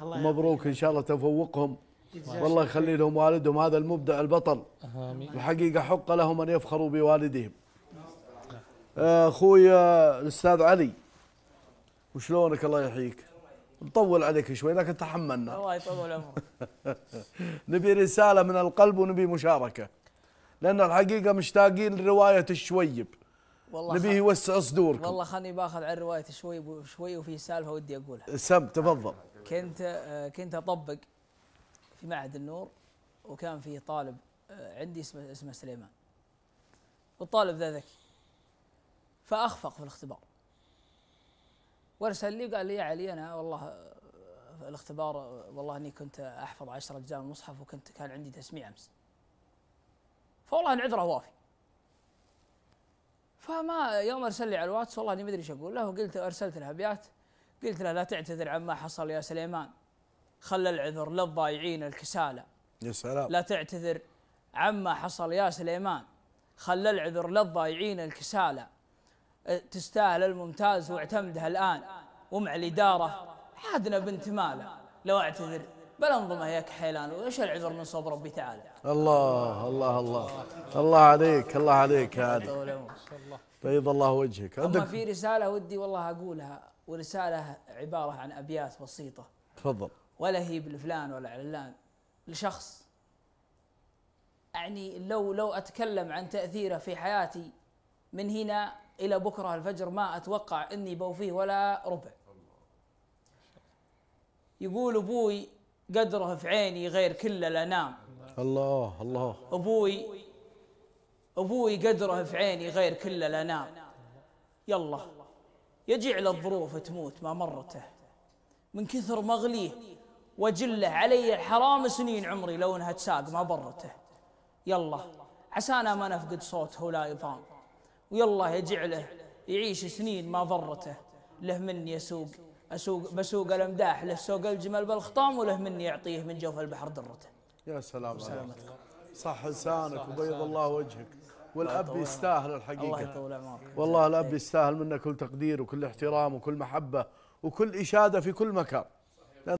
مبروك ان شاء الله تفوقهم والله يخلي لهم والدهم هذا المبدع البطل الحقيقه حق لهم ان يفخروا بوالدهم اخوي آه، الاستاذ علي وشلونك الله يحييك نطول عليك شوي لكن تحملنا الله يطول عمرك نبي رساله من القلب ونبي مشاركه لان الحقيقه مشتاقين لروايه الشويب والله نبيه يوسع صدورك والله خلني باخذ على الروايه شوي شوي وفي سالفه ودي اقولها سم تفضل كنت آه، كنت اطبق في معهد النور وكان في طالب آه، عندي اسمه اسمه سليمان والطالب ذا ذكي فاخفق في الاختبار وارسل لي قال لي يا علي انا والله في آه، الاختبار والله اني كنت احفظ 10 اجزاء من المصحف وكنت كان عندي تسميع امس فوالله ان عذره وافي فما يوم ارسل لي على الواتس والله اني ما ادري ايش اقول له قلت ارسلت له ابيات قلت له لا تعتذر عما حصل يا سليمان خلى العذر للضايعين الكسالى يا سلام لا تعتذر عما حصل يا سليمان خلى العذر للضايعين الكسالى أه، تستاهل الممتاز واعتمدها الان ومع الاداره عادنا بنت ماله لو اعتذر بلا انظمه يا حيلان وايش العذر من صوب ربي تعالى الله الله الله الله عليك الله عليك هذا بيض الله وجهك اما في رساله ودي والله اقولها ورساله عباره عن ابيات بسيطه تفضل ولا هي بالفلان ولا علان لشخص يعني لو لو اتكلم عن تاثيره في حياتي من هنا الى بكره الفجر ما اتوقع اني بوفيه ولا ربع يقول ابوي قدره في عيني غير كل الانام الله الله ابوي ابوي قدره في عيني غير كل الانام يلا يجعل الظروف تموت ما مرته من كثر مغليه وجله علي الحرام سنين عمري لو انها تساق ما برته يلا عسانا ما نفقد صوته ولا يضام ويلا يجعله يعيش سنين ما ضرته له من يسوق اسوق بسوق الامداح له سوق الجمل بالخطام وله مني يعطيه من جوف البحر درته يا سلام سلامتك صح لسانك وبيض الله وجهك والاب يستاهل الحقيقه الله يطول عمرك والله الاب إيه. يستاهل منا كل تقدير وكل احترام وكل محبه وكل اشاده في كل مكان